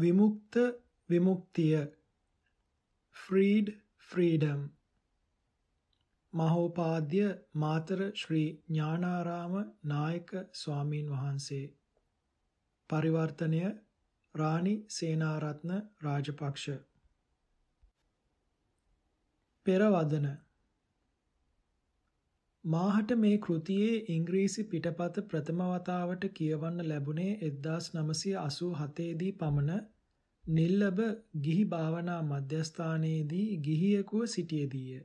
විමුක්ත විමුක්තිය freed freedom මහෝපාද්‍ය Matara ශ්‍රී ඥානාරාම නායක ස්වාමින් වහන්සේ පරිවර්තනය රාණි සේනාරත්න රාජපක්ෂ පෙරවදන මාහට මේ කෘතියේ ඉංග්‍රීසි පිටපත ප්‍රථම වතාවට කියවන්න ලැබුණේ 1987 දී පමණ නිල්ලබ ගිහි භාවනා මධ්‍යස්ථානයේදී ගිහියෙකුව සිටියේදීය.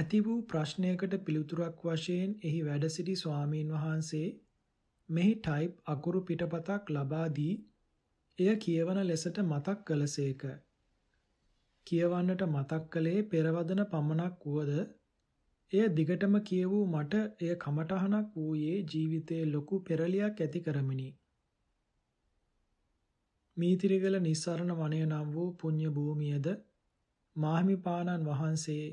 ඇති වූ ප්‍රශ්නයකට පිළිතුරක් වශයෙන් එහි වැඩ සිටි ස්වාමීන් වහන්සේ මෙහි ටයිප් අකුරු පිටපතක් ලබා දී එය කියවන ලෙසට මතක් කළසේක. කියවන්නට මතක් කළේ පෙරවදන පමණක් වුවද එය දිගටම කියවූ මට එය කමටහනක් වූයේ ජීවිතයේ ලොකු පෙරලියක් ඇති කරමිනි. මීතිරිගල නිස්සරණ වනය නම් වූ පුණ්‍ය භූමියද මාහිමිපාණන් වහන්සේ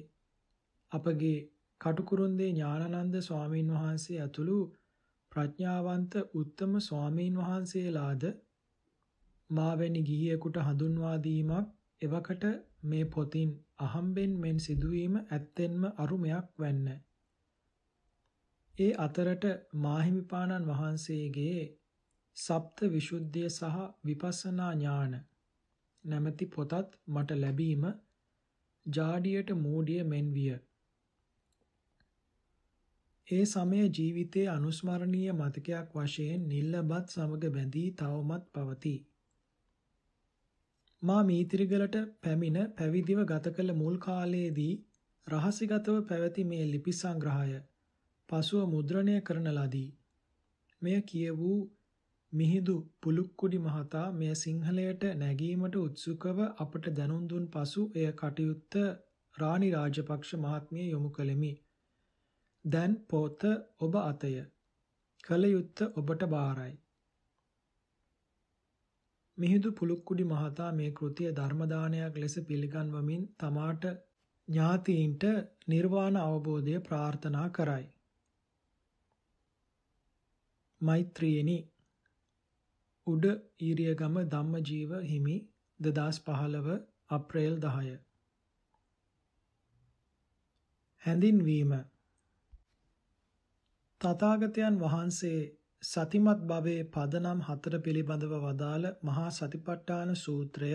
අපගේ කටුකුරුන්දේ ඥානানন্দ ස්වාමීන් වහන්සේ ඇතුළු ප්‍රඥාවන්ත උත්තම ස්වාමීන් වහන්සේලාද මා වැනි ගිහියෙකුට හඳුන්වා දීමක් එවකට මේ පොතින් අහම්බෙන් මෙන් සිදුවීම ඇත්තෙන්ම අරුමයක් වැන්න. ඒ අතරට මාහිමිපාණන් වහන්සේගේ සප්ත විසුද්ධිය සහ විපස්සනා ඥාන නැමැති පොතත් මට ලැබීම ජාඩියට මූඩිය මෙන් විය. ඒ සමය ජීවිතයේ අනුස්මරණීය මතකයක් වශයෙන් නිල්ලබත් සමග බැඳී තවමත් පවතී. මා මීතිරිගලට පැමිණ පැවිදිව ගත කළ මුල් කාලයේදී රහසිගතව පැවති මේ ලිපි සංග්‍රහය පසුව මුද්‍රණය කරන ලදී. මෙය කියවූ මිහිඳු පුලුක්කුඩි මහතා මෙය සිංහලයට නැගීමට උත්සුකව අපට දැනුම් දුන් පසු එය කටයුත්ත රාණි රාජපක්ෂ මහත්මිය යොමු කළෙමි. දැන් පොත ඔබ අතය. කල යුත්ත ඔබට බාරයි. මිහිඳු පුලුක්කුඩි මහතා මේ කෘතිය ධර්ම ලෙස පිළිගන්වමින් තමාට ඥාතීන්ට නිර්වාණ අවබෝධය ප්‍රාර්ථනා කරයි. මෛත්‍රියනි උඩ ඊරියගම ධම්මජීව හිමි 2015 අප්‍රේල් 10 හැඳින්වීම තථාගතයන් වහන්සේ සතිමත් භවයේ පදනම් හතර පිළිබඳව වදාළ මහා සතිපට්ඨාන සූත්‍රය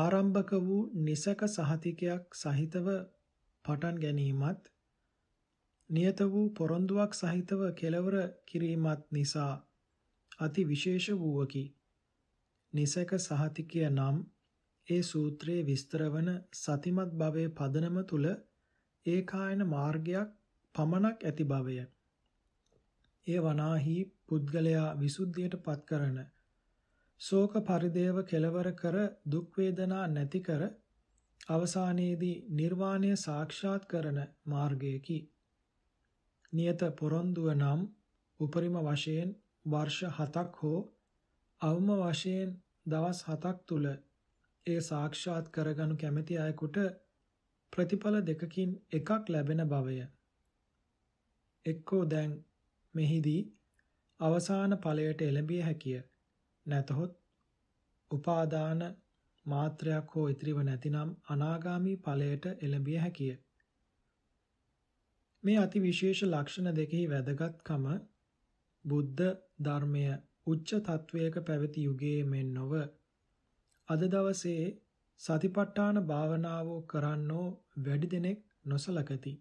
ආරම්භක වූ නිසක සහතිකයක් සහිතව පටන් ගැනීමත් නියත වූ පොරොන්දුවක් සහිතව කෙලවර කිරීමත් නිසා අති විශේෂ වූවකි. නිසක සහතිකය නම් ඒ සූත්‍රයේ විස්තර වන සතිමත් භවයේ පදනම තුල ඒකායන මාර්ගයක් පමණක් ඇති භවයයි. ඒ වනාහි පුද්ගලයා විසුද්ධියට පත් කරන ශෝක පරිදේව කෙලවර කර දුක් වේදනා නැති කර අවසානයේදී නිර්වාණය සාක්ෂාත් කරන මාර්ගයකි. නියත පොරොන්දුව නම් උපරිම වශයෙන් වර්ෂ 7ක් හෝ අවම වශයෙන් දවස් 7ක් තුල ඒ සාක්ෂාත් කරගනු කැමැති අයෙකුට ප්‍රතිඵල දෙකකින් එකක් ලැබෙන බවය. එක්කෝ දැන් මෙහිදී අවසාන ඵලයට එළඹිය හැකිය. නැතහොත් උපාදාන මාත්‍රයක් හෝ ඉතිරිව නැතිනම් අනාගාමී ඵලයට එළඹිය හැකිය. මේ අති විශේෂ ලක්ෂණ දෙකෙහි වැදගත්කම බුද්ධ ධර්මය උච්ච තත්වයක පැවති යුගයේ මෙන් නොව අද දවසේ සතිපට්ඨාන භාවනාව කරන්නෝ වැඩි දෙනෙක් නොසලකති.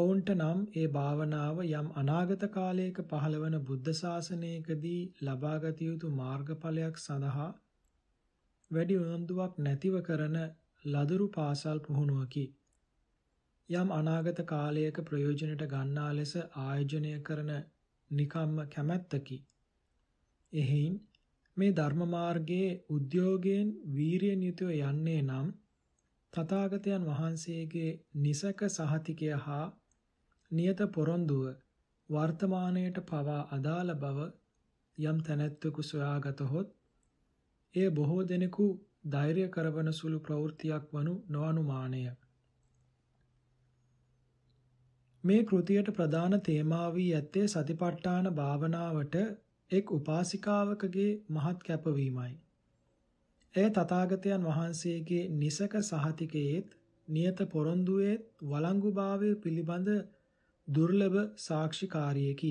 ඔවුන්ට නම් ඒ භාවනාව යම් අනාගත කාලයක පහළවන බුද්ධ ශාසනයකදී ලබාගත යුතු මාර්ගඵලයක් සඳහා වැඩි උනන්දුවක් නැතිව කරන ලදරු පාසල් පුහුණුවකි. යම් අනාගත කාලයක ප්‍රයෝජනට ගන්නා ලෙස ආයෝජනය කරන නිකම්ම කැමැත්තකි. එහෙයින් මේ ධර්ම මාර්ගයේ උද්‍යෝගයෙන් වීරිය නියුතව යන්නේ නම් තථාගතයන් වහන්සේගේ නිසක සහතිකය හා නියත පොරොන්දුව වර්තමානයට පවා අදාළ බව යම් තැනැත්වෙකු සොයාගතහොත් එය බොහෝ දෙනෙකු ධෛර්ය කරවන සුළු ප්‍රවෘත්තියක් වනු නොඅනුමානය. මේ කෘතියට ප්‍රධාන තේමා වී ඇත්තේ සතිපට්ඨාන භාවනාවට එක් උපාසිකාවකගේ මහත් කැපවීමයි. එය තථාගතයන් වහන්සේගේ නිසක සහතිකයේත් නියත පොරොන්දුවේත් වළංගුභාවය පිළිබඳ දුර්ලභ සාක්ෂිකාරියකි.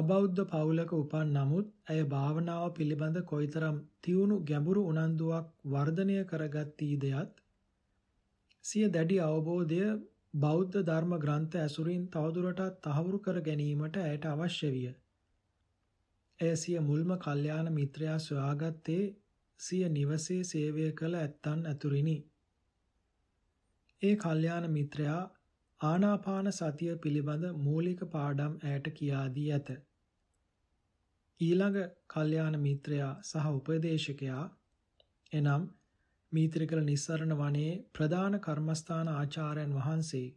අබෞද්ධ පවුලක උපන් නමුත් ඇය භාවනාව පිළිබඳ කොයිතරම් තියුණු ගැඹුරු උනන්දුවක් වර්ධනය කරගත්තීදයත් සිය දැඩි අවබෝධය බෞද්ධ ධර්ම ග්‍රන්ථ ඇසුරින් තවදුරටත් තහවුරු කර ගැනීමට ඇයට අවශ්‍ය විය. ඇය සිය මුල්ම කල්යාණ මිත්‍රයා සොයාගත්තේ සිය නිවසේ සේවය කළ ඇත්තන් ඇතුරිනි. ඒ කල්යාණ මිත්‍රයා ආනාපාන සතිය පිළිබඳ මූලික පාඩම් ඇයට කියා දී ඇත. ඊළඟ කල්යාණ මිත්‍රයා සහ උපදේශකයා එනම් මීත්‍රිකල නිස්සරණ වනයේ ප්‍රධාන කර්මස්ථාන ආචාර්යන් වහන්සේ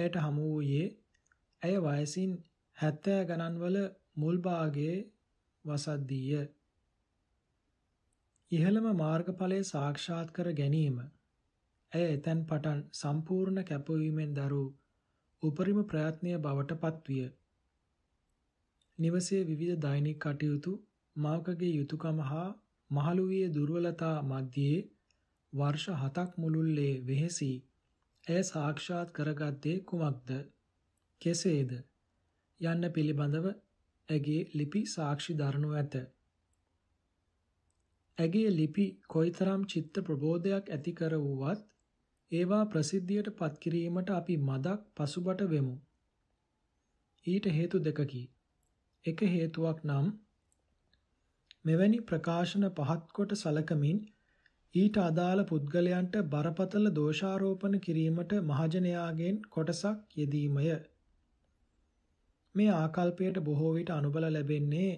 ඇයට හමු වූයේ ඇය වයසින් 70 ගණන්වල මුල් භාගයේ වසද්දීය. ඉහළම මාර්ගඵලය සාක්ෂාත් කර ගැනීම ඇය එතැන් පටන් සම්පූර්ණ කැපවීමෙන් දරූ උපරිම ප්‍රයත්නය බවට පත්විය. නිවසේ විවිධ දෛනික කටයුතු මාවකගේ යුතුයකම හා මහලුවිය දුර්වලතා මැදියේ වර්ෂ 7ක් මුළුල්ලේ වෙහෙසි ඇය සාක්ෂාත් කරගත්තේ කුමක්ද? කෙසේද? යන්න පිළිබඳව ඇගේ ලිපි සාක්ෂි දරනු ඇත. ඇගේ ලිපි කොයිතරම් චිත්ත ප්‍රබෝධයක් ඇති කර වූවත් ඒවා ප්‍රසිද්ධියට පත් කිරීමට අපි මදක් පසුබට වෙමු. ඊට හේතු දෙකකි. එක හේතුවක් නම් මෙවැනි ප්‍රකාශන පහත් කොට සලකමින් ඊට අදාළ පුද්ගලයන්ට බරපතල දෝෂාරෝපණ කිරීමට මහජනයාගෙන් කොටසක් යෙදීමය. මේ ආකල්පයට බොහෝ විට අනුබල ලැබෙන්නේ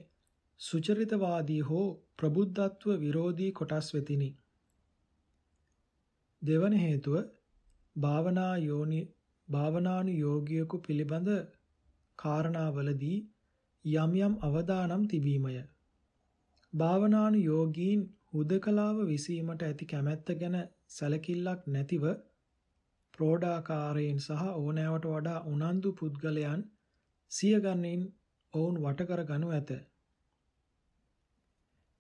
සුචරිතවාදී හෝ ප්‍රබුද්ධත්ව විරෝධී කොටස් වෙතිනි. දෙවන හේතුව භාවනා යෝනි භාවනානුයෝගියෙකු පිළිබඳ කාරණාවලදී යම් යම් අවදානම් තිබීමය. භාවනානුයෝගීන් හුදකලාව විසීමට ඇති කැමැත්ත ගැන සැලකිල්ලක් නැතිව ප්‍රෝඩාකාරයෙන් සහ ඕනෑවට වඩා උනන්දු පුද්ගලයන් සියගන්නින් ඔවුන් වටකර ගනු ඇත.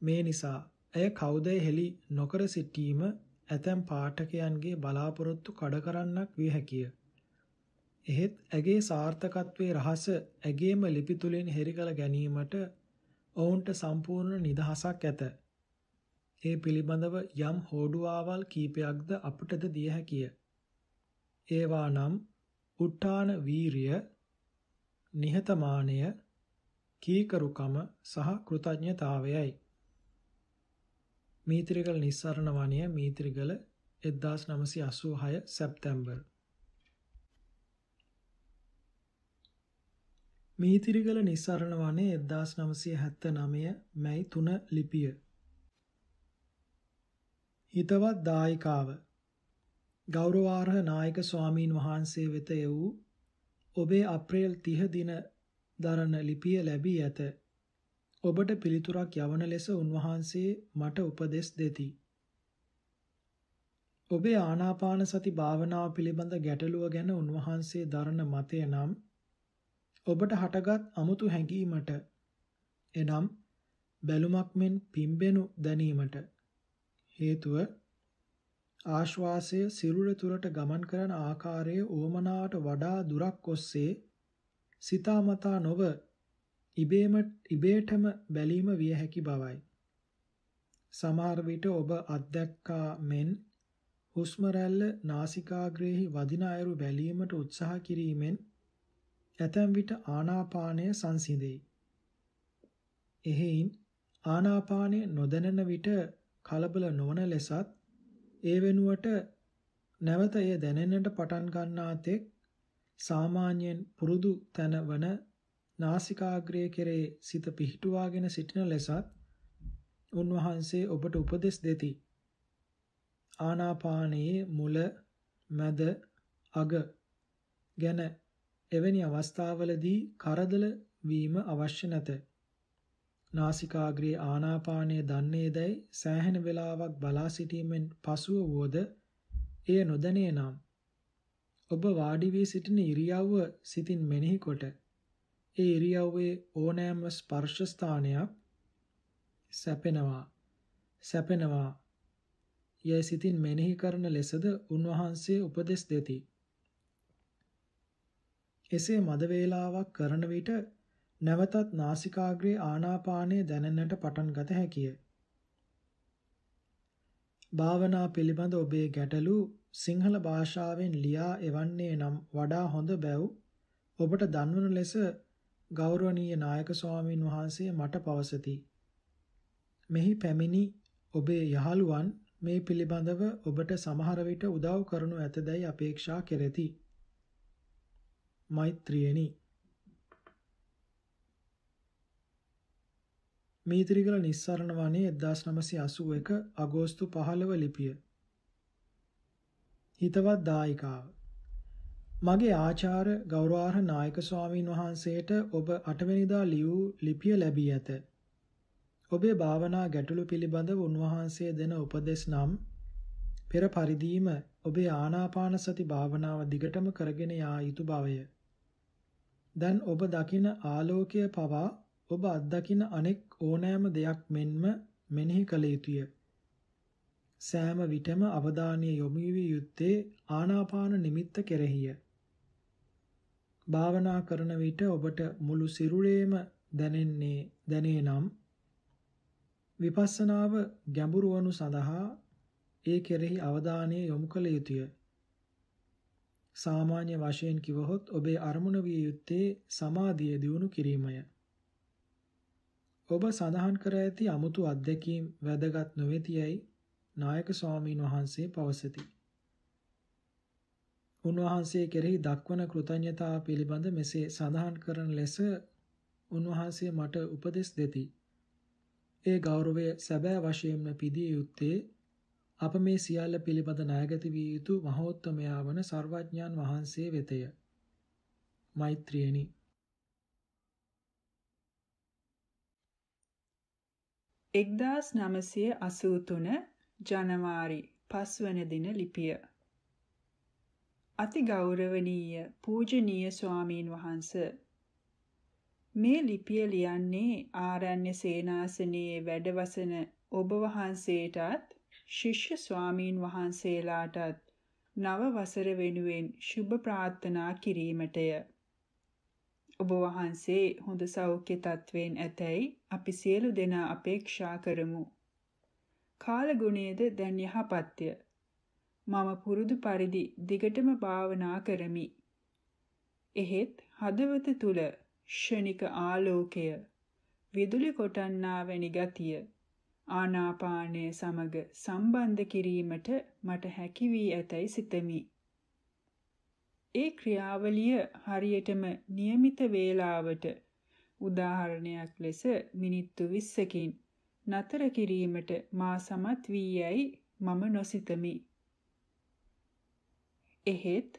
මේ නිසා ඇය කවුදැයි හෙළි නොකර සිටීම ඇතැම් පාඨකයන්ගේ බලාපොරොත්තු කඩ කරන්නක් විය හැකිය. එහෙත් ඇගේ සාර්ථකත්වයේ රහස ඇගේම ලිපි තුලින් හෙරිකල ගැනීමට ඔවුන්ට සම්පූර්ණ නිදහසක් ඇත. ඒ පිළිබඳව යම් හෝඩුවාවල් කීපයක්ද අපටද දිය හැකිය. ඒවා නම් උට්ටාන වීරිය, නිහතමානය, කීකරුකම සහ කෘතඥතාවයයි. මීත්‍රිගල නිස්සරණ වනය මීත්‍රිගල 1986 සැප්තැම්බර් මීතිරිගල නිස්සරණ වනේ 1979 මැයි 3 ලිපිය. හිතවත් දායිකාව ගෞරවාර්හ නායක ස්වාමීන් වහන්සේ වෙත එවූ ඔබේ අප්‍රේල් 30 දින දරන ලිපිය ලැබී ඇත. ඔබට පිළිතුරක් යවන ලෙස උන්වහන්සේ මට උපදෙස් දෙති. ඔබේ ආනාපාන සති භාවනාව පිළිබඳ ගැටලුව ගැන උන්වහන්සේ දරන මතය නම් ඔබට හටගත් අමුතු හැඟීමට එනම් බැලුමක් මෙන් පිම්බෙනු දැනීමට හේතුව ආශ්වාසය සිරුර තුරට ගමන් කරන ආකාරයේ ඕමනාවට වඩා දුරක් ඔස්සේ සිතාමතා නොව ඉබේම ඉබේටම බැලීම විය හැකි බවයි. සමහර විට ඔබ අත්දැක්කා මෙන් හුස්ම රැල්ල නාසිකාග්‍රේහි වදින අයුරු බැලීමට උත්සාහ කිරීමෙන් ඇතැම් විට ආනාපානය සංසිඳෙයි. එහෙයින් ආනාපානය නොදැනෙන විට කලබල නොවන ලෙසත් ඒ වෙනුවට නැවත එය දැනෙන්නට පටන් ගන්නා තෙක් සාමාන්‍යයෙන් පුරුදු තන වන නාසිකාග්‍රය කෙරේ සිත පිහිටුවාගෙන සිටින ලෙසත් උන්වහන්සේ ඔබට උපදෙස් දෙති. ආනාපානයේ මුල මැද අග ගැන එවැනි අවස්ථාවලදී කරදල වීම අවශ්‍ය නැත. නාසිකාග්‍රේ ආනාපානය දන්නේදයි සෑහෙන වේලාවක් බලා සිටීමෙන් පසුව වොද එය නොදැනේ නම් ඔබ වාඩි වී සිටින ඉරියව්ව සිතින් මෙනෙහි කොට ඒ ඉරියව්වේ ඕනෑම ස්පර්ශ ස්ථානයක් සැපෙනවා සැපෙනවා යැයි සිතින් මෙනෙහි කරන ලෙසද උන්වහන්සේ උපදෙස් දෙති. එසේ මද වේලාවක් කරන විට නැවතත් නාසිකාග්‍රේ ආනාපානය දැනෙන්නට පටන් ගත හැකිය. භාවනා පිළිබඳ ඔබේ ගැටලු සිංහල භාෂාවෙන් ලියා එවන්නේ නම් වඩා හොඳ බැව් ඔබට දන්වනු ලෙස ගෞරවනීය නායක ස්වාමින් වහන්සේ මට පවසති. මෙහි පැමිණි ඔබේ යහළුවන් මේ පිළිබඳව ඔබට සමහර විට උදව් කරනු ඇතදයි අපේක්ෂා කෙරෙති. මෛත්‍රියනි මීත්‍රිගල නිස්සරණ වනේ 1981 අගෝස්තු 15 ලිපිය හිතවත් දායිකාව මගේ ආචාර්ය ගෞරවාර්හ නායක ස්වාමීන් වහන්සේට ඔබ 8 වෙනිදා ලියූ ලිපිය ලැබී ඇත. ඔබේ භාවනා ගැටලු පිළිබඳව උන්වහන්සේ දෙන උපදෙස් නම් පෙර පරිදීම ඔබේ ආනාපාන සති භාවනාව දිගටම කරගෙන යා යුතු බවය. දැන් ඔබ දකින ආලෝකය පවා ඔබ අත්දකින අනෙක් ඕනෑම දෙයක් මෙන්ම මෙනෙහි කළ යුතුය. සෑම විටම අවධානය යොමු විය යුත්තේ ආනාපාන නිමිත්ත කෙරෙහිය. භාවනා කරන විට ඔබට මුළු සිරුරේම දැනෙන්නේ දැනේනම් විපස්සනාව ගැඹුරු වනු සඳහා ඒ කෙරෙහි අවධානය යොමු කළ යුතුය. සාමාන්‍ය වශයෙන් කිවහොත් ඔබේ අරමුණ විය යුත්තේ සමාධිය දියුණු කිරීමය. ඔබ සඳහන් කර ඇති 아무තු අධ්‍යක්ීම් වැදගත් නොවේ තියයි නායක ස්වාමීන් වහන්සේ පවසති. උන්වහන්සේ කෙරෙහි දක්වන කෘතඥතාව පිළිබඳ මෙසේ සඳහන් කරන ලෙස උන්වහන්සේ මට උපදෙස් දෙති. ඒ ගෞරවය සැබෑ වශයෙන්ම පිදිය යුත්තේ අප මේ සියල්ල පිළිබඳ ණයගති විය යුතු මහෝත්තමයා වන සර්වඥාන් වහන්සේ වෙතය. මෛත්‍රියනි එක්දාස් නමසය අසූතුන ජනවාරි පස්වන දින ලිපිය අතිගෞරවනීය පූජනීය ස්වාමීන් වහන්ස මේ ලිපිය ලියන්නේ ආරණ්‍ය සේනාසනයේ වැඩවසන ඔබ වහන්සේටත් ශිෂ්‍ය ස්වාමීන් වහන්සේලාටත් නව වසර වෙනුවෙන් සුබ ප්‍රාර්ථනා කිරීමටය. ඔබ වහන්සේ හොඳ සෞඛ්‍ය තත්වයෙන් ඇතැයි අපි සියලු දෙනා අපේක්ෂා කරමු. කාලගුණයේද දැන් යහපත්ය. මම පුරුදු පරිදි දිගටම භාවනා කරමි. එහෙත් හදවත තුල ෂණික ආලෝකය විදුලි කොටන්නා වැනි ගතිය ආනාපානය සමග සම්බන්ධ කිරීමට මට හැකි වී ඇතැයි සිතමි. ඒ ක්‍රියාවලිය හරියටම નિયમિત වේලාවට උදාහරණයක් ලෙස මිනිත්තු 20කින් නතර කිරීමට මා සමත් වී යයි මම නොසිතමි. එහෙත්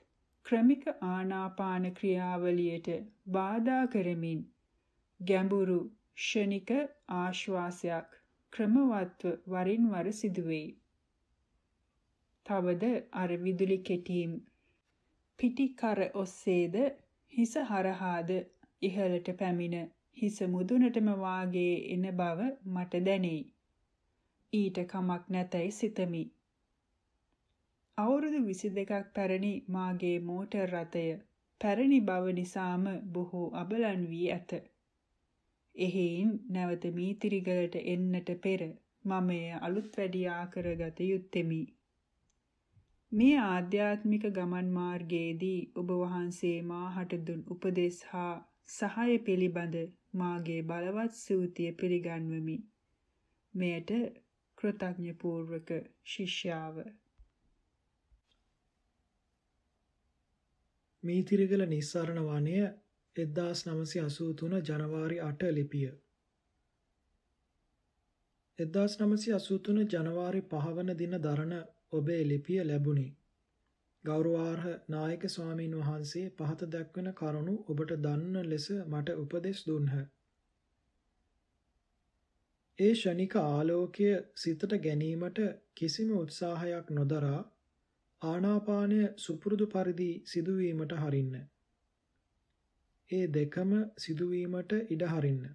ක්‍රමික ආනාපාන ක්‍රියාවලියට බාධා කරමින් ගැඹුරු ෂණික ආශ්වාසයක් ක්‍රමවත්ව වරින් වර සිදුවේ. තවද අර විදුලි කෙටීම් පිටිකර ඔස්සේද හිස හරහාද ඉහළට පැමිණ හිස මුදුනටම වාගේ එන බව මට දැනේ. ඊට කමක් නැතයි සිතමි. අවුරුදු 22ක් පැරණි මාගේ මෝටර් රථය පැරණි බව නිසාම බොහෝ අබලන් වී ඇත. එහෙයින් නැවත මීතිරිගලට එන්නට පෙර මම එය අලුත් වැඩියා කරගත යුත්තේමි. මේ ආධ්‍යාත්මික ගමන් මාර්ගයේදී ඔබ වහන්සේ මාහට දුන් උපදෙස් හා සහාය පිළිබඳ මාගේ බලවත් සූතිය පිළිගන්වමි. මෙයට කෘතඥ පූර්වක ශිෂ්‍යාව මීතිරිගල නිස්සාරණ වනය 1983 ජනවාරි 8 ලිපිය 1983 ජනවාරි 5 වන දින දරන ඔබේ ලිපිය ලැබුණි. ගෞරවාර්හ නායක ස්වාමීන් වහන්සේ පහත දක්වන කරුණු ඔබට දන්න ලෙස මට උපදෙස් දුන්හ. ඒ ෂණික ආලෝකය සිතට ගැනීමට කිසිම උත්සාහයක් නොදරා ආනාපානය සුපුරුදු පරිදි සිදුවීමට හරින්න. ඒ දෙකම සිදුවීමට ඉඩ හරින්න.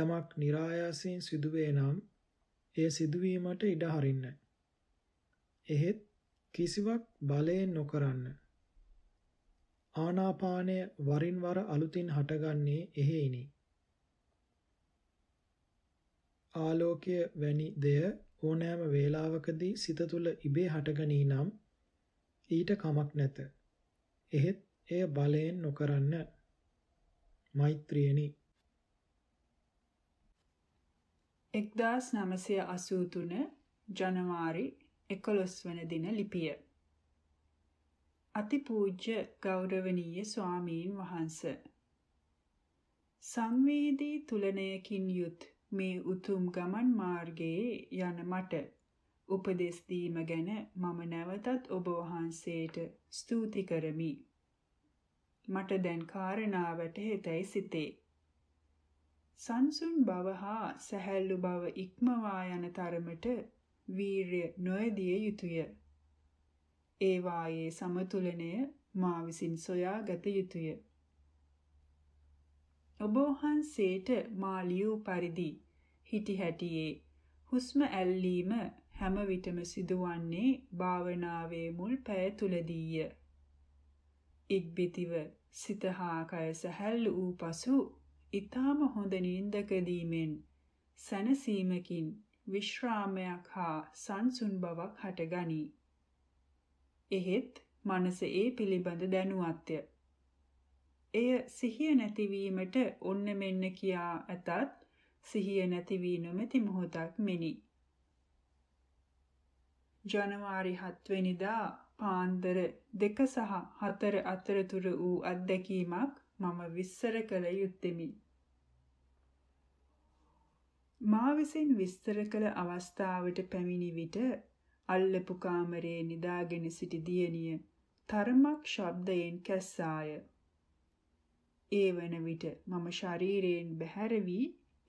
යමක් નિરાයාසයෙන් සිදුවේ නම් ඒ සිදුවීමට ඉඩ හරින්න. එහෙත් කිසිවක් බලයෙන් නොකරන්න. ආනාපානය වරින් වර අලුතින් හටගන්නේ එහෙයිනි. ආලෝකය වැනි දෙය ඕනෑම වේලාවකදී සිත තුළ ඉබේ හටගනී නම් ඊට කමක් නැත. එහෙත් එය බලයෙන් නොකරන්න. මෛත්‍රියනි 1983 ජනවාරි 11 වන දින ලිපිය අතිපූජ්‍ය ගෞරවනීය ස්වාමීන් වහන්සේ සංවේදී තුලණයකින් යුත් මේ උතුම් ගමන් මාර්ගයේ යන මට උපදෙස් දීම ගැන මම නැවතත් ඔබ වහන්සේට ස්තුති කරමි. මට දැන් කාරණාවට හේතයි සිතේ. සංසුන් බව හා සැහැල්ලු බව ඉක්මවා යන තරමට වීරය නොයදිය යුතුය. ඒ වායේ සමතුලනය මා විසින් සොයාගත යුතුය. ඔබ වහන්සේට මා ලියු පරිදි හිටිහැටියේ හුස්ම ඇල්ලීම හැම විටම සිදුවන්නේ භාවනාවේ මුල් පැය තුලදීය. ඉක්බිතිව සිත හා කය සැහැල්ලු වූ පසු ඊටාම හොඳ නිින්දකදීමෙන් සැනසීමකින් විශ්‍රාමයක් හා සංසුන් බවක් හටගනී. එහෙත් මනස ඒ පිළිබඳ දැනුවත්ය. එය සිහිය නැතිවීමට ඔන්න මෙන්න කියා ඇතත් සිහිය නැති වී නොමැති මොහොතක් මෙනි. ජනවාරි 7 වෙනිදා පාන්දර 2 සහ 4 අතරතුර වූ අත්දැකීමක් මම විස්තර කළ යුත්තේමි. මා විසින් විස්තර කළ අවස්ථාවට පැමිණි විට අල්ලපු කාමරයේ නිදාගෙන සිටි දියණිය තරමක් ශබ්දයෙන් කැස්සාය. ඒ වන විට මම ශරීරයෙන් බැහැර වී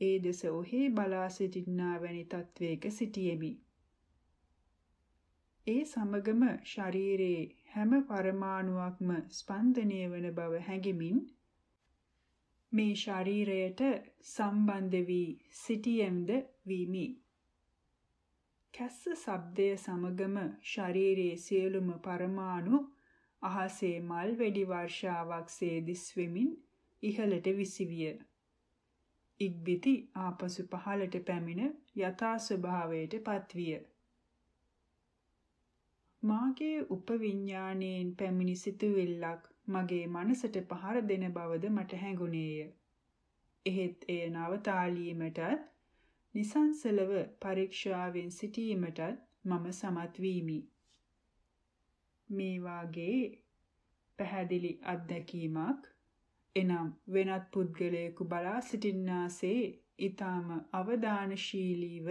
ඒ දෙස ඔහේ බලා සිටින්නා වැනි තත්වයක සිටියෙමි. ඒ සමගම ශරීරයේ හැම පරමාණුවක්ම ස්පන්දනය වන බව හැඟෙමින් මේ ශරීරයට සම්බන්ධ වී සිටියෙම්ද වීමි. කැස්ස ශබ්දය සමගම ශරීරයේ සියලුම පරමාණු අහසේ මල් වෙඩි වර්ෂාවක්සේ දිස්වෙමින් ඉහළට විසිවිය. ඉක්බිති ආපසු පහළට පැමිණ යථා ස්වභාවයට පත්විය. මාගේ උපවිඥාණයෙන් පැමිණි සිතුවිල්ලක් මගේ මනසට පහර දෙන බවද මට හැඟුණේය. එහෙත් එය නවතාලීමටත් නිසංසලව පරීක්ෂාවෙන් සිටීමටත් මම සමත් වීමි. මේ වාගේ පැහැදිලි අත්දැකීමක් එනම් වෙනත් පුද්ගලයෙකු බලා සිටින්නාසේ ඊටාම අවදානශීලීව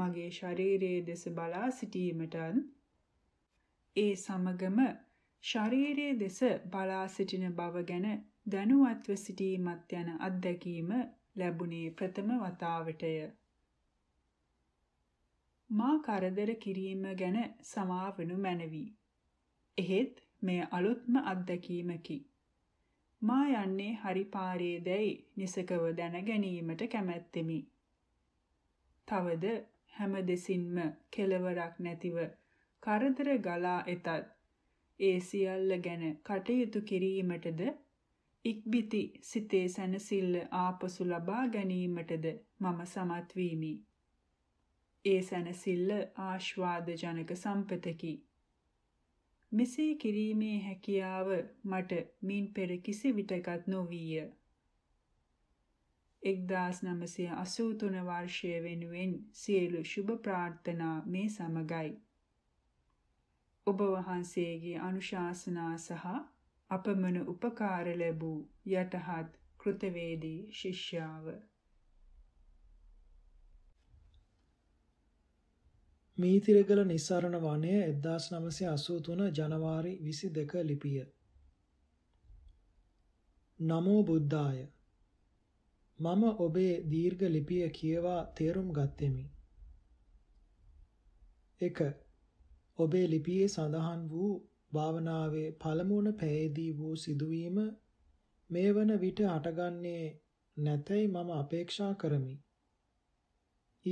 මගේ ශරීරයේ දෙස බලා සිටීමටත් ඒ සමගම ශරීරයේ දෙස බලා සිටින බව ගැන දැනුවත්ව සිටීමත් යන අත්දැකීම ලැබුණේ ප්‍රථම වතාවටය. මා කරදර කිරීම ගැන සමාවනු මැනවි. එහෙත් මේ අලුත්ම අත්දැකීමකි. මා යන්නේ හරි පාරේ දැයි නිසකව දැන ගැනීමට කැමැත්තෙමි. තවද හැම දෙසින්ම කෙලවරක් නැතිව කරදර ගලා එතත් ඒ සියල්ල ගැන කටයුතු කිරීමටද ඉක්බිති සිතේ සැනසෙල්ල ආපසු ලබා ගැනීමටද මම සමත් වීමි. ඒ සැනසෙල්ල ආස්වාදජනක සම්පතකි. මෙසේ කිරීමේ හැකියාව මට මින් පෙර කිසිවිටකත් නොවිය. 1983 වර්ෂය වෙනුවෙන් සියලු සුබ ප්‍රාර්ථනා මේ සමගයි. ඔබ වහන්සේගේ අනුශාසනා සහ අපමණ උපකාර ලැබූ යටහත් කෘතවේදී ශිෂ්‍යාව මීතිරගල නිස්සරණ වනය 1983 ජනවාරි 22 ලිපිය නමෝ බුද්ධාය මම ඔබේ දීර්ඝ ලිපිය කියවා තේරුම් ගත්ෙමි 1 ඔබේ ලිපියේ සඳහන් වූ භාවනාවේ පළමුවන පැයේදී වූ සිදුවීම මේ වන විට හටගන්නේ නැතයි මම අපේක්ෂා කරමි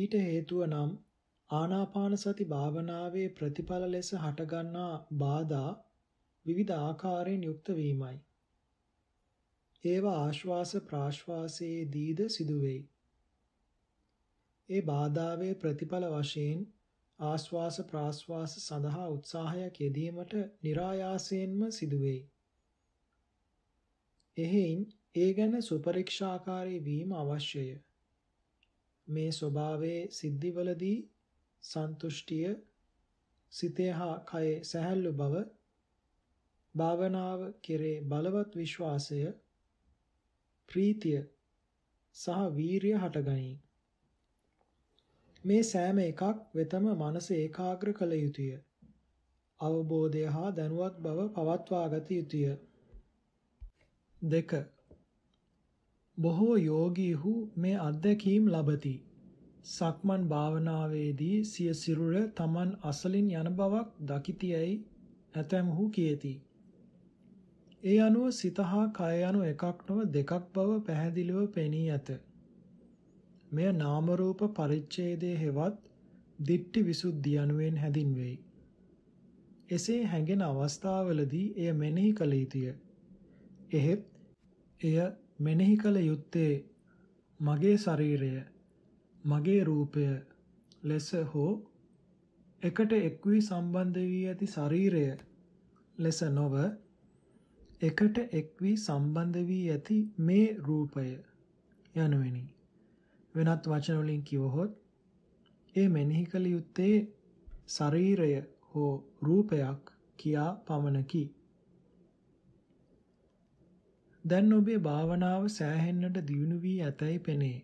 ඊට හේතුව නම් ආනාපාන සති භාවනාවේ ප්‍රතිඵල ලෙස හටගන්නා බාධා විවිධ ආකාරයෙන් යුක්ත වීමයි. ඒවා ආශ්වාස ප්‍රාශ්වාසයේදීද සිදුවේයි. ඒ බාධාවේ ප්‍රතිඵල වශයෙන් ආශ්වාස ප්‍රාශ්වාස සඳහා උත්සාහයක් යෙදීමට નિરાයාසයෙන්ම සිදුවේයි. එහෙයින් ඒ ගැන සුපරීක්ෂාකාරී වීම අවශ්‍යය. මේ ස්වභාවයේ සිද්ධිවලදී සන්තුෂ්ටිය සිතේ හා කයේ සැහැල්ලු බව භාවනාව කෙරේ බලවත් විශ්වාසය ප්‍රීතිය සහ වීරිය හටගනී. මේ සෑම එකක් වෙතම මනස ඒකාග්‍ර කළ යුතුය. අවබෝධය හා දැනුවත් බව පවත්වා ගත යුතුය. 2. බොහෝ යෝගීහු මේ අත්දැකීම් ලබති. සක්මන් භාවනාවේදී සිය සිරුර Taman අසලින් යන බවක් දකිතියයි ඇතැම්හු කියති. ඒ අනුව සිත හා කය යනු එකක් නොව දෙකක් බව පැහැදිලිව පෙනී ඇත. මෙය නාම රූප පරිච්ඡේදයේ හෙවත් දිට්ටි විසුද්ධිය අනුවෙන් හැඳින්වෙයි. එසේ හැඟෙන අවස්ථාවලදී එය මෙනෙහි කළ යුතුය. එහෙත් එය මෙනෙහි කළ යුත්තේ මගේ ශරීරය මගේ රූපය ලෙස හෝ එකට එක්වී සම්බන්ධ වී ඇති ශරීරය ලෙස නොව එකට එක්වී සම්බන්ධ වී ඇති මේ රූපය යනුවෙනි වෙනත් වචන වලින් කිවහොත් ඒ මෙනෙහි කළ යුත්තේ ශරීරය හෝ රූපයක් කියා පමණකි දැන් ඔබේ භාවනාව සෑහෙන්නට දියුණු වී ඇතැයි පෙනේ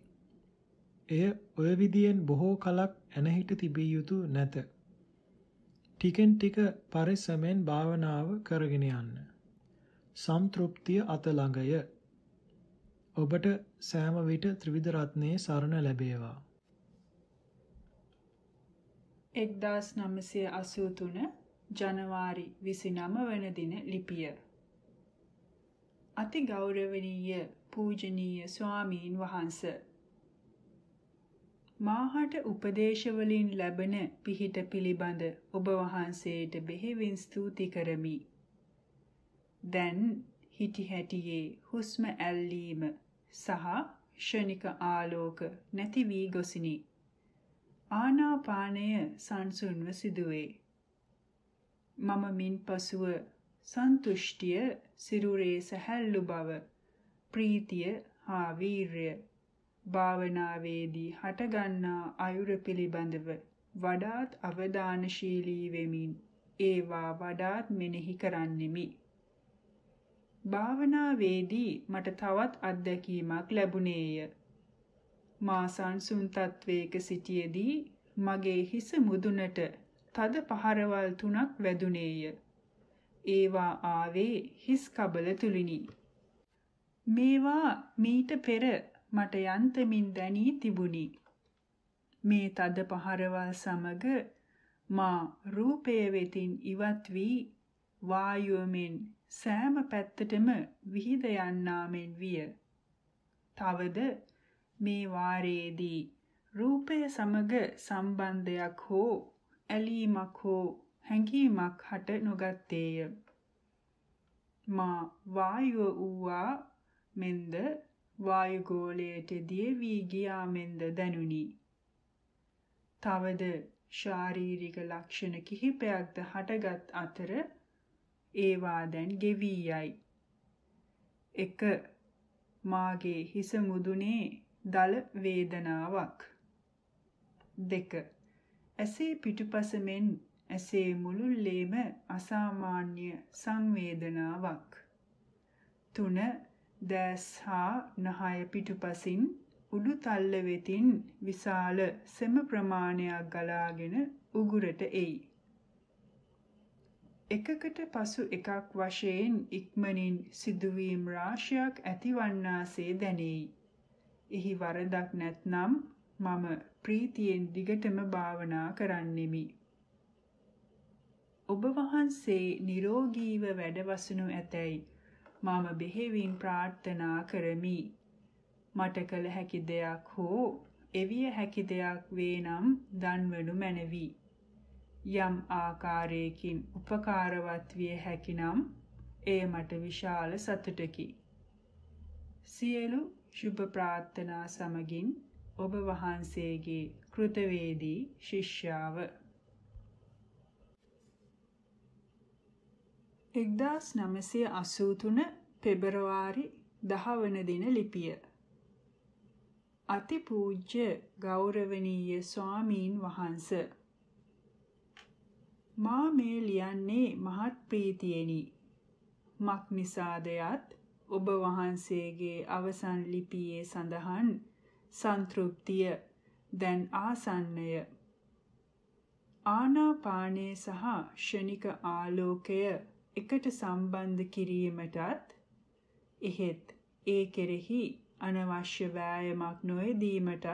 එය ඔය විදියෙන් බොහෝ කලක් ඇනහිට තිබිය යුතු නැත. ටිකෙන් ටික පරිස්සමෙන් භාවනාව කරගෙන යන්න. සම්තෘප්තිය අත ළඟය. ඔබට සෑම විට ත්‍රිවිධ රත්නයේ සරණ ලැබේවා. 1983 ජනවාරි 29 වන දින ලිපිය. අති ගෞරවනීය පූජනීය ස්වාමීන් වහන්සේ මාහට උපදේශවලින් ලැබෙන පිහිට පිළිබඳ ඔබ වහන්සේට බෙහෙවින් ස්තුති කරමි. දැන් හිටි හැටියේ හුස්ම ඇල්ලීම සහ ෂණික ආලෝක නැති වී ගොසිනි. ආනාපානය සංසුන්ව සිදුවේ. මම මින් පසුව සන්තුෂ්ටිය, සිරුරේ සැහැල්ලු බව, ප්‍රීතිය හා වීරය භාවනාවේදී හටගන්නා අයුර පිළිබඳව වඩාත් අවධානශීලී වෙමින් ඒවා වඩාත් මෙනෙහි කරන්නෙමි. භාවනාවේදී මට තවත් අත්දැකීමක් ලැබුණේය. මා සංසුන් තත්වයක සිටියේදී මගේ හිස මුදුනට තද පහරවල් තුනක් වැදුනේය. ඒවා ආවේ හිස් කබල තුලිනි. මේවා මීට පෙර මට යන්තමින් දැනී තිබුණි. මේ තද පහරවල් සමග මා රූපය වෙතින් ඉවත් වී වායුවෙන් සෑම පැත්තටම විහිද යන්නා මෙන් විය. තවද මේ වාරයේදී රූපය සමග සම්බන්ධයක් හෝ ඇලීමක් හෝ හැඟීමක් හට නොගත්තේය. මා වායුව වූවා මෙන්ද වායුගෝලයට දිය වී ගියාමෙන්ද දැනුනි. තවද ශාරීරික ලක්ෂණ කිහිපයක්ද හටගත් අතර ඒවා දැන් ගෙවී යයි. 1. මාගේ හිස මුදුනේ දල වේදනාවක්. 2. ඇසේ පිටුපස මෙන් ඇසේ මුළුල්ලේම අසාමාන්‍ය සංවේදනාවක්. 3. දැස් හා නහය පිටුපසින් උඩු තල්ල වෙතින් විශාල සෙම ප්‍රමාණයක් ගලාගෙන උගුරට එයි. එකකට පසු එකක් වශයෙන් ඉක්මනින් සිදුවීම් රාශියක් ඇතිවන්නාසේ දැනෙයි. එහි වරදක් නැත්නම් මම ප්‍රීතියෙන් දිගටම භාවනා කරන්නෙමි. ඔබ වහන්සේ නිරෝගීව වැඩවසනු ඇතැයි මම බෙහෙවින් ප්‍රාර්ථනා කරමි. මට කළ හැකි දෙයක් හෝ එවිය හැකි දෙයක් වේ නම් දන්වනු මැනවි. යම් ආකාරයකින් උපකාරවත් විය හැකි නම් එය මට විශාල සතුටකි. සියලු ශුභ ප්‍රාර්ථනා සමගින් ඔබ වහන්සේගේ කෘතවේදී ශිෂ්‍යාව එක්දාස් නමසය අසූතුන පෙබරවාරි දහවන දින ලිපිය. අතිපූජ්‍ය ගෞරවනීය ස්වාමීන් වහන්ස. මා මේ ලියන්නේ මහත් ප්‍රීතියෙනි. මක් නිසාදයත් ඔබ වහන්සේගේ අවසන් ලිපියේ සඳහන් සන්තෘප්තිය දැන් ආසන්නය. ආනාපානේ සහ ෂණික ආලෝකය එකට සම්බන්ධ කිරීමටත් එහෙත් ඒ කෙරෙහි අනවශ්‍ය වෑයමක් නොයදීමටත්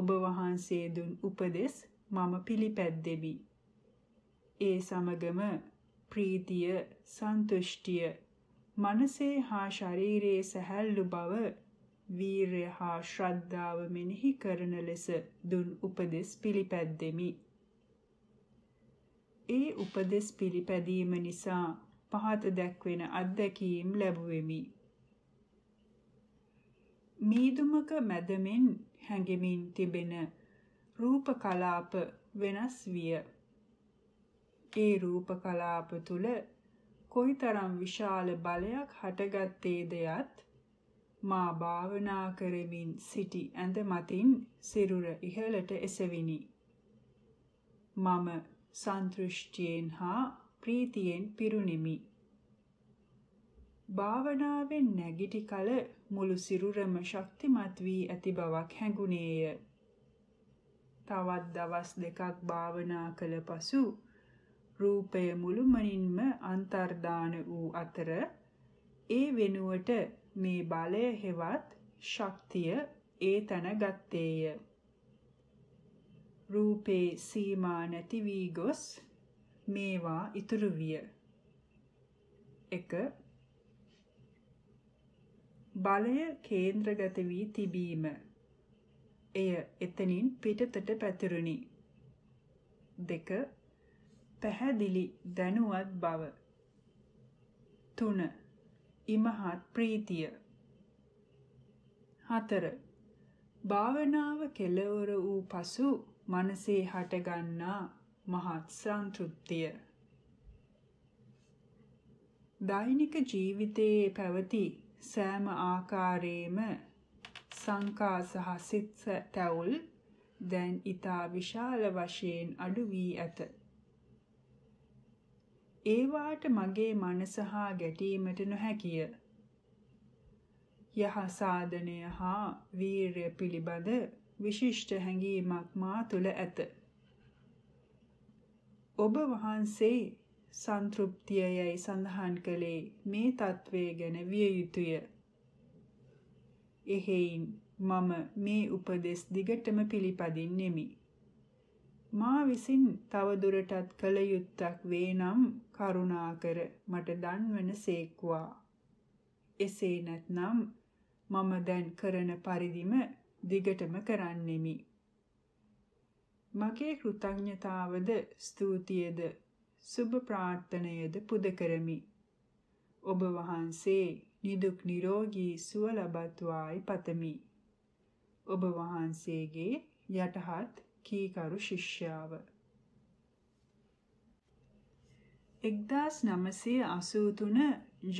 ඔබ වහන්සේ දුන් උපදෙස් මම පිළිපැද්දෙමි. ඒ සමගම ප්‍රීතිය, සන්තුෂ්ටිය, මනසේ හා ශරීරයේ සැහැල්ලු බව, වීරය හා ශ්‍රද්ධාව මෙනෙහි කරන ලෙස දුන් උපදෙස් පිළිපැද්දෙමි. ඒ උපදෙස් පිළිපැදීම නිසා පහත දැක්වෙන අත්දැකීම් ලැබුවෙමි. මීදුමක මැදමෙන් හැඟෙමින් තිබෙන රූප කලාප වෙනස් විය. ඒ රූප කලාප තුල කොයිතරම් විශාල බලයක් හටගත්තේද යත් මා භාවනා කරමින් සිටි ඇඳ මතින් සිරුර ඉහළට එසවිනි. මම සන්තුෂ්ටියෙන් හා ප්‍රීතියෙන් පිරුණෙමි. භාවනාවෙන් නැගිටි කල මුළු සිරුරම ශක්තිමත් වී ඇති බවක් හැඟුණේය. තවත් දවස් දෙකක් භාවනා කළ පසු රූපය මුළුමනින්ම අන්තර්දාන වූ අතර ඒ වෙනුවට මේ බලය හෙවත් ශක්තිය ඒ තන ගත්තේය. රූපේ සීමා නැති වී ගොස් මේවා ඉතුරු විය. 1 බලය කේන්ද්‍රගත වී තිබීම. එය එතනින් පිටතට පැතිරුණි. 2 පැහැදිලි දැනුවත් බව. 3 ඉමහත් ප්‍රීතිය. 4 භාවනාව කෙලවර වූ පසු මනසේ හටගන්නා මහත් සන්තුත්තිය. දෛනික ජීවිතයේ පැවති සෑම ආකාරයේම සංකා සහ සිත් තැවුල් දැන් ඊතා විශාල වශයෙන් අඩු වී ඇත. ඒ වාට මගේ මනස හා ගැටීමට නොහැකිය. යහ සාධනය හා වීරය පිළිබඳ විශිෂ්ට හැඟීමක් මා තුළ ඇත. ඔබ වහන්සේ සන්තෘප්තියයි සඳහන් කළේ මේ తත්වය ගැන විය යුතුය. එහෙයින් මම මේ උපදෙස් දිගටම පිළිපදින්නෙමි. මා විසින් තව දුරටත් කළ යුත්තක් වේ නම් කරුණාකර මට දන්වන සේක්වා. එසේ නැත්නම් මම දැන් කරන පරිදිම දිගටම කරන්නෙමි. මගේ කෘතඥතාවද ස්තුතියද සුබ ප්‍රාර්ථනයද පුද කරමි. ඔබ වහන්සේ නිදුක් නිරෝගී සුව ලබත්වායි පතමි. ඔබ වහන්සේගේ යටහත් කීකරු ශිෂ්‍යාව 1983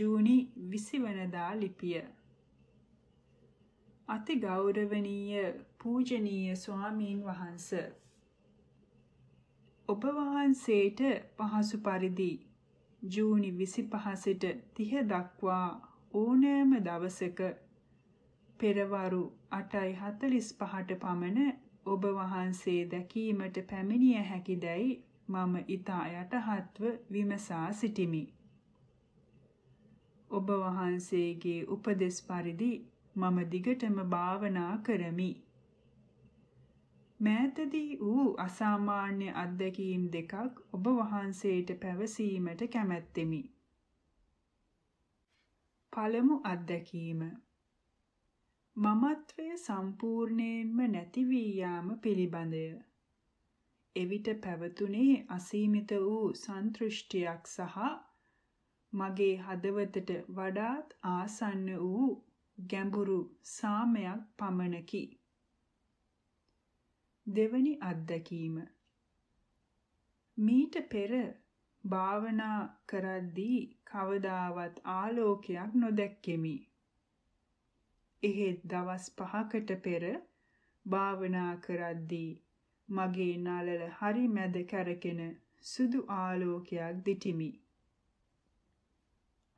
ජූනි 20 වනදා ලිපිය අති ගෞරවනීය පූජනීය ස්වාමීන් වහන්සේ ඔබ වහන්සේට පහසු පරිදි ජූනි 25 සිට 30 දක්වා ඕනෑම දවසක පෙරවරු 8:45ට පමණ ඔබ වහන්සේ දැකීමට පැමිණිය හැකිදැයි මම ඊතා යටහත්ව විමසා සිටිමි. ඔබ වහන්සේගේ උපදෙස් පරිදි මම දිගටම භාවනා කරමි. මෑතදී වූ අසාමාන්‍ය අත්දැකීම් දෙකක් ඔබ වහන්සේට පැවසීමට කැමැත්තෙමි. පළමු අත්දැකීම මමත්වයේ සම්පූර්ණයෙන්ම නැති වී යාම පිළිබඳය. එවිට පැවතුනේ අසීමිත වූ සන්තුෂ්ටියක් සහ මගේ හදවතට වඩාත් ආසන්න වූ ගැඹුරු සාමයක් පමණකි. දෙවැනි අත්දැකීම මීට පෙර භාවනා කරද්දී කවදාවත් ආලෝකයක් නොදැක්කෙමි. එහෙත් දවස් 5කට පෙර භාවනා කරද්දී මගේ නළල හරි මැද කැරකෙන සුදු ආලෝකයක් දිටිමි.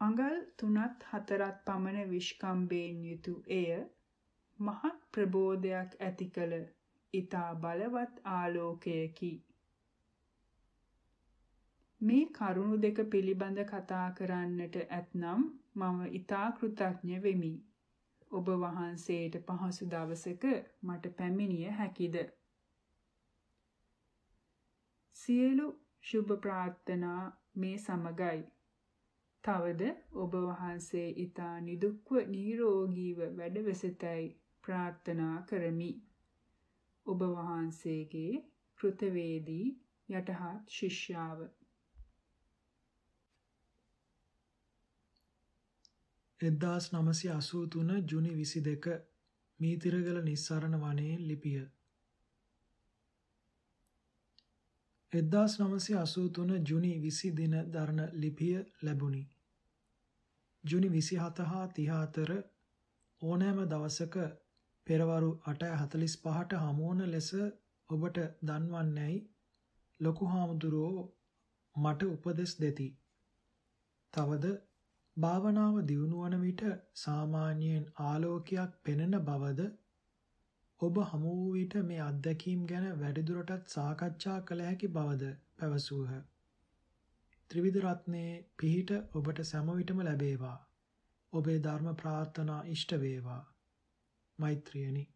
අඟල් 3ත් 4ත් පමණ විශ්කම්බයෙන් යුතු එය මහත් ප්‍රබෝධයක් ඇති කළ ඊතා බලවත් ආලෝකයකි. මේ කරුණු දෙක පිළිබඳ කතා කරන්නට ඇතනම් මම ඊතා කෘතඥ වෙමි. ඔබ වහන්සේට පහසු දවසක මට පැමිණිය හැකිද? සියලු සුබ ප්‍රාර්ථනා මේ සමගයි. තවද ඔබ වහන්සේ ඊතා නිදුක්ව නිරෝගීව වැඩ වෙසෙතයි ප්‍රාර්ථනා කරමි. ඔබ වහන්සේගේ කෘතවේදී යටහත් ශිෂ්‍යාව එද්දාස් නමසි අසූ තුන ජුනි විසි දෙක මීතිරගල නිස්සරණ වනයේ ලිපිය. එද්දාස් නමසි අසූ තුන ජුනි විසි දින දරණ ලිපිය ලැබුණි. ජුනි විසි හතහා තිහාතර ඕනෑම දවසක පෙරවරු 8:45ට හමුවන ලෙස ඔබට දන්වන්නේයි ලොකු හාමුදුරුවෝ මට උපදෙස් දෙති. තවද භාවනාව දියුණු වන විට සාමාන්‍යයෙන් ආලෝකයක් පෙනෙන බවද ඔබ හමු වූ විට මේ අත්දැකීම් ගැන වැඩිදුරටත් සාකච්ඡා කළ හැකි බවද පැවසූහ. ත්‍රිවිධ රත්නයේ පිහිට ඔබට සෑම විටම ලැබේවා. ඔබේ ධර්ම ප්‍රාර්ථනා ඉෂ්ට වේවා. මෛත්‍රියනි